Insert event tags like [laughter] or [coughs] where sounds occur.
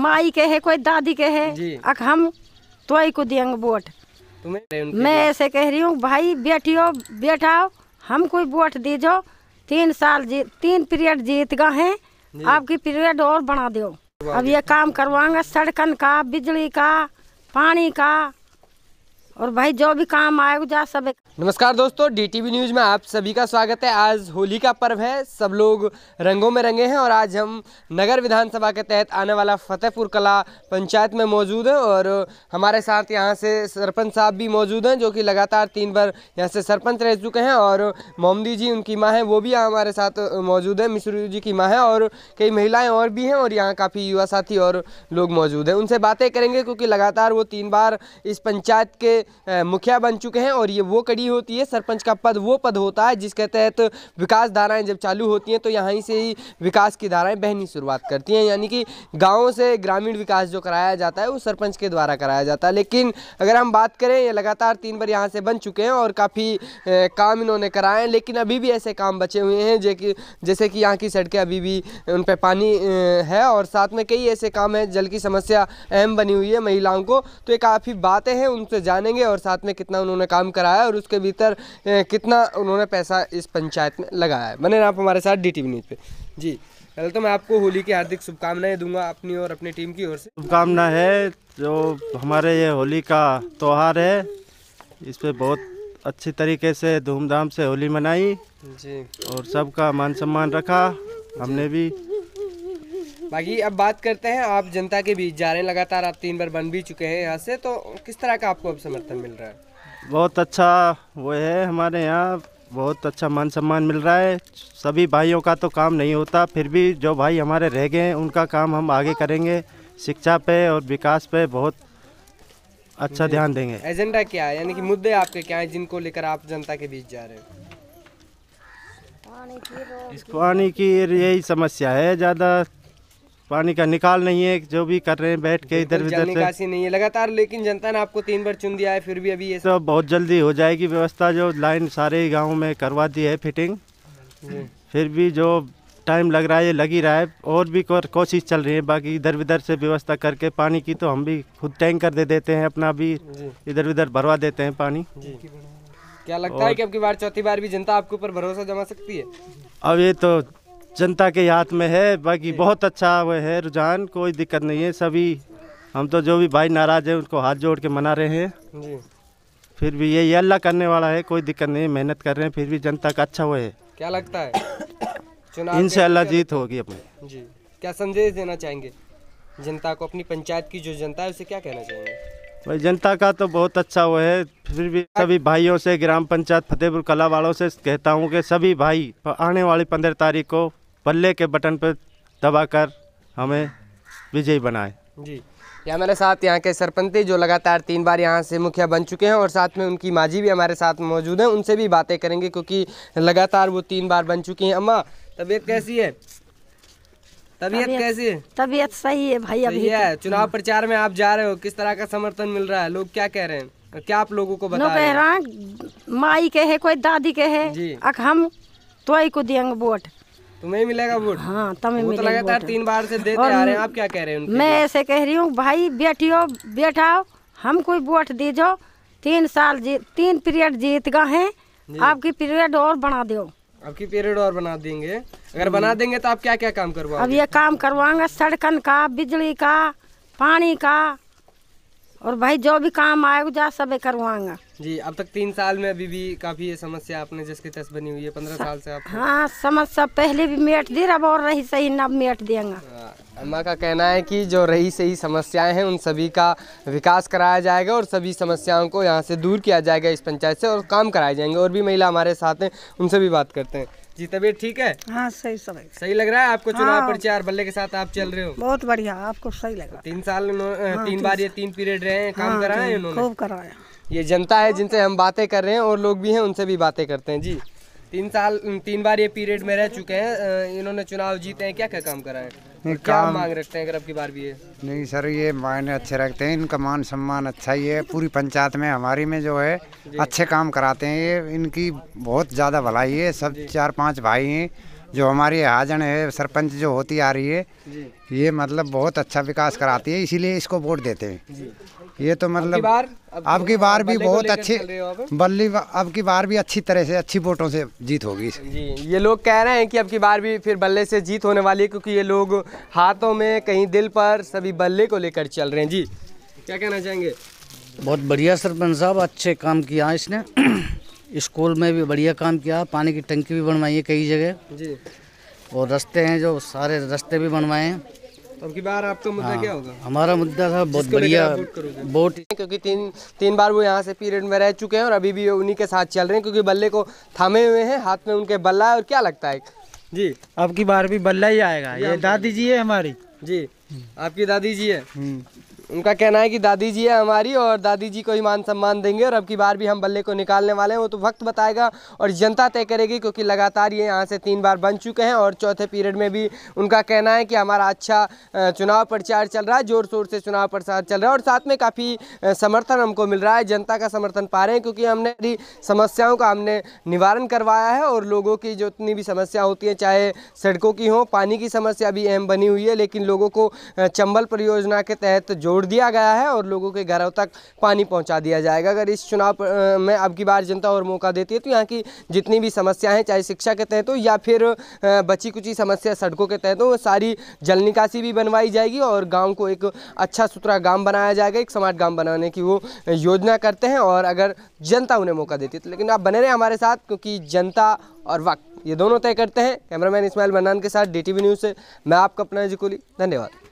माई के है कोई दादी के है अख हम तो ही को देंगे वोट मैं ऐसे कह रही हूँ भाई बेटियो बेटाओ हम कोई वोट दे जाओ तीन साल जी, तीन पीरियड जीत गए हैं आपकी पीरियड और बढ़ा दो अब ये काम करवाएंगे सड़कन का बिजली का पानी का और भाई जो भी काम आए जा सब नमस्कार दोस्तों डीटीवी न्यूज में आप सभी का स्वागत है आज होली का पर्व है सब लोग रंगों में रंगे हैं और आज हम नगर विधानसभा के तहत आने वाला फतेहपुर कला पंचायत में मौजूद हैं और हमारे साथ यहां से सरपंच साहब भी मौजूद हैं जो कि लगातार तीन बार यहां से सरपंच रह चुके हैं और मोमदी जी उनकी माँ हैं वो भी हमारे साथ मौजूद हैं मिश्रू जी की माँ है और कई महिलाएँ और भी हैं और यहाँ काफ़ी युवा साथी और लोग मौजूद हैं उनसे बातें करेंगे क्योंकि लगातार वो तीन बार इस पंचायत के मुखिया बन चुके हैं और ये वो कड़ी होती है सरपंच का पद वो पद होता है जिसके तहत तो विकास धाराएं जब चालू होती हैं तो यहाँ से ही विकास की धाराएं बहनी शुरुआत करती हैं यानी कि गाँव से ग्रामीण विकास जो कराया जाता है वो सरपंच के द्वारा कराया जाता है लेकिन अगर हम बात करें ये लगातार तीन बार यहाँ से बन चुके हैं और काफ़ी काम इन्होंने कराए हैं लेकिन अभी भी ऐसे काम बचे हुए हैं जैसे कि यहाँ की सड़कें अभी भी उन पर पानी है और साथ में कई ऐसे काम हैं जल की समस्या अहम बनी हुई है महिलाओं को तो ये काफ़ी बातें हैं उनसे जाने जानेंगे और साथ में कितना उन्होंने काम कराया और उसके भीतर कितना उन्होंने पैसा इस पंचायत में लगाया है बने आप हमारे साथ डी न्यूज़ पर जी पहले तो मैं आपको होली की हार्दिक शुभकामनाएं दूंगा अपनी और अपनी टीम की ओर से शुभकामना है जो हमारे ये होली का त्यौहार है इस पर बहुत अच्छी तरीके से धूमधाम से होली मनाई जी और सबका मान सम्मान रखा हमने भी बाकी अब बात करते हैं आप जनता के बीच जा रहे हैं लगातार आप तीन बार बन भी चुके हैं यहाँ से तो किस तरह का आपको अब समर्थन मिल रहा है बहुत अच्छा वो है हमारे यहाँ बहुत अच्छा मान सम्मान मिल रहा है सभी भाइयों का तो काम नहीं होता फिर भी जो भाई हमारे रह गए हैं उनका काम हम आगे करेंगे शिक्षा पे और विकास पे बहुत अच्छा ध्यान देंगे एजेंडा क्या है यानी कि मुद्दे आपके क्या हैं जिनको लेकर आप जनता के बीच जा रहे हैं पानी की यही समस्या है ज़्यादा पानी का निकाल नहीं है जो भी कर रहे हैं बैठ के इधर उधर निकासी नहीं है लगातार लेकिन जनता ने आपको तीन बार चुन दिया है फिर भी अभी ये तो बहुत जल्दी हो जाएगी व्यवस्था जो लाइन सारे गाँव में करवा दी है फिटिंग फिर भी जो टाइम लग रहा है लग ही रहा है और भी कोशिश चल रही है बाकी इधर उधर से व्यवस्था करके पानी की तो हम भी खुद टैंकर दे देते हैं अपना भी इधर उधर भरवा देते हैं पानी क्या लगता है कि अब की बार चौथी बार भी जनता आपके ऊपर भरोसा जमा सकती है अब ये तो जनता के हाथ में है बाकी बहुत अच्छा वह है रुझान कोई दिक्कत नहीं है सभी हम तो जो भी भाई नाराज है उनको हाथ जोड़ के मना रहे हैं जी फिर भी ये अल्लाह करने वाला है कोई दिक्कत नहीं मेहनत कर रहे हैं फिर भी जनता का अच्छा वो है क्या लगता है इनसे [coughs] अल्लाह जीत होगी अपने जी क्या संदेश देना चाहेंगे जनता को अपनी पंचायत की जो जनता है उसे क्या कहना चाहेंगे भाई जनता का तो बहुत अच्छा वो है फिर भी सभी भाइयों से ग्राम पंचायत फतेहपुर कला वालों से कहता हूँ कि सभी भाई आने वाली पंद्रह तारीख को पल्ले के बटन पर दबाकर हमें विजयी बनाए जी या हमारे साथ यहाँ के सरपंच जो लगातार तीन बार यहाँ से मुखिया बन चुके हैं और साथ में उनकी माँ जी भी हमारे साथ मौजूद हैं उनसे भी बातें करेंगे क्योंकि लगातार वो तीन बार बन चुकी हैं अम्मा तबीयत कैसी है तबीयत कैसी है तबीयत सही है भाई अभी तो। है चुनाव प्रचार में आप जा रहे हो किस तरह का समर्थन मिल रहा है लोग क्या कह रहे हैं क्या आप लोगों को बता रहे हैं माई के है कोई दादी के है अख हम तो को देंगे वोट तुम्हें मिलेगा वोट हाँ तुम्हें मिलेगा तो लगातार तीन बार से देते आ रहे हैं आप क्या कह रहे हैं मैं ऐसे कह रही हूँ भाई बेटियो हम कोई वोट दे जाओ तीन साल तीन पीरियड जीत गए हैं आपकी पीरियड और बना दो आपकी पीरियड और बना देंगे अगर बना हम्म। देंगे तो आप क्या क्या काम करवाओगे अब ये काम करवाऊंगा सड़कन का बिजली का पानी का और भाई जो भी काम आएगा जा सब करवाऊंगा जी अब तक तीन साल में अभी भी काफी ये समस्या आपने जिसके तस बनी हुई है पंद्रह साल से आप हाँ समस्या पहले भी मेट दी अब और रही सही नब मेट देंगे हाँ, अम्मा का कहना है कि जो रही सही समस्याएं हैं उन सभी का विकास कराया जाएगा और सभी समस्याओं को यहाँ से दूर किया जाएगा इस पंचायत से और काम कराए जाएंगे और भी महिला हमारे साथ हैं उनसे भी बात करते हैं जी तबीयत ठीक है हाँ सही समय सही लग रहा है आपको चुनाव हाँ, प्रचार बल्ले के साथ आप चल रहे हो बहुत बढ़िया आपको सही लग रहा है तीन साल हाँ, तीन बार ये तीन पीरियड रहे हैं काम हाँ, कराए उन्होंने खूब कराया ये जनता है जिनसे हम बातें कर रहे हैं और लोग भी हैं उनसे भी बातें करते हैं जी तीन साल तीन बार ये पीरियड में रह चुके हैं इन्होंने चुनाव जीते हैं क्या क्या काम करा है नहीं क्या मांग रखते हैं अगर आपकी बार भी है नहीं सर ये मायने अच्छे रखते हैं इनका मान सम्मान अच्छा ही है पूरी पंचायत में हमारी में जो है अच्छे काम कराते हैं ये इनकी बहुत ज़्यादा भलाई है सब चार पाँच भाई हैं जो हमारी हाजन है सरपंच जो होती आ रही है ये मतलब बहुत अच्छा विकास कराती है इसीलिए इसको वोट देते हैं ये तो मतलब अब की बार भी बहुत अच्छी बल्ली अब की बार भी अच्छी तरह से अच्छी वोटों से जीत होगी जी ये लोग कह रहे हैं कि अब की बार भी फिर बल्ले से जीत होने वाली है क्योंकि ये लोग हाथों में कहीं दिल पर सभी बल्ले को लेकर चल रहे हैं जी क्या कहना चाहेंगे बहुत बढ़िया सरपंच साहब अच्छे काम किया इसने स्कूल में भी बढ़िया काम किया पानी की टंकी भी बनवाई है कई जगह जी और रास्ते हैं जो सारे रास्ते भी बनवाए हैं तो अब की बार आपका तो मुद्दा हाँ, क्या होगा हमारा मुद्दा था बहुत बढ़िया बोट क्योंकि तीन तीन बार वो यहाँ से पीरियड में रह चुके हैं और अभी भी उन्हीं के साथ चल रहे हैं क्योंकि बल्ले को थामे हुए हैं हाथ में उनके बल्ला है और क्या लगता है जी अब की बार भी बल्ला ही आएगा ये दादी जी है हमारी जी आपकी दादी जी है हम्म। उनका कहना है कि दादी जी है हमारी और दादी जी को ही मान सम्मान देंगे और अब की बार भी हम बल्ले को निकालने वाले हैं वो तो वक्त बताएगा और जनता तय करेगी क्योंकि लगातार ये यहाँ से तीन बार बन चुके हैं और चौथे पीरियड में भी उनका कहना है कि हमारा अच्छा चुनाव प्रचार चल रहा है ज़ोर शोर से चुनाव प्रचार चल रहा है और साथ में काफ़ी समर्थन हमको मिल रहा है जनता का समर्थन पा रहे हैं क्योंकि हमने समस्याओं का हमने निवारण करवाया है और लोगों की जितनी भी समस्या होती है चाहे सड़कों की हो पानी की समस्या भी अहम बनी हुई है लेकिन लोगों को चंबल परियोजना के तहत जोड़ छोड़ दिया गया है और लोगों के घरों तक पानी पहुँचा दिया जाएगा अगर इस चुनाव में अब की बार जनता और मौका देती है तो यहाँ की जितनी भी समस्याएं हैं चाहे शिक्षा के तहत हो या फिर बची कुची समस्या सड़कों के तहत हो सारी जल निकासी भी बनवाई जाएगी और गाँव को एक अच्छा सुथरा गाँव बनाया जाएगा एक स्मार्ट गाँव बनाने की वो योजना करते हैं और अगर जनता उन्हें मौका देती है तो लेकिन आप बने रहे हमारे साथ क्योंकि जनता और वक्त ये दोनों तय करते हैं कैमरामैन इस्माइल मनान के साथ डी टी न्यूज़ से मैं आपका अपना जिकोली धन्यवाद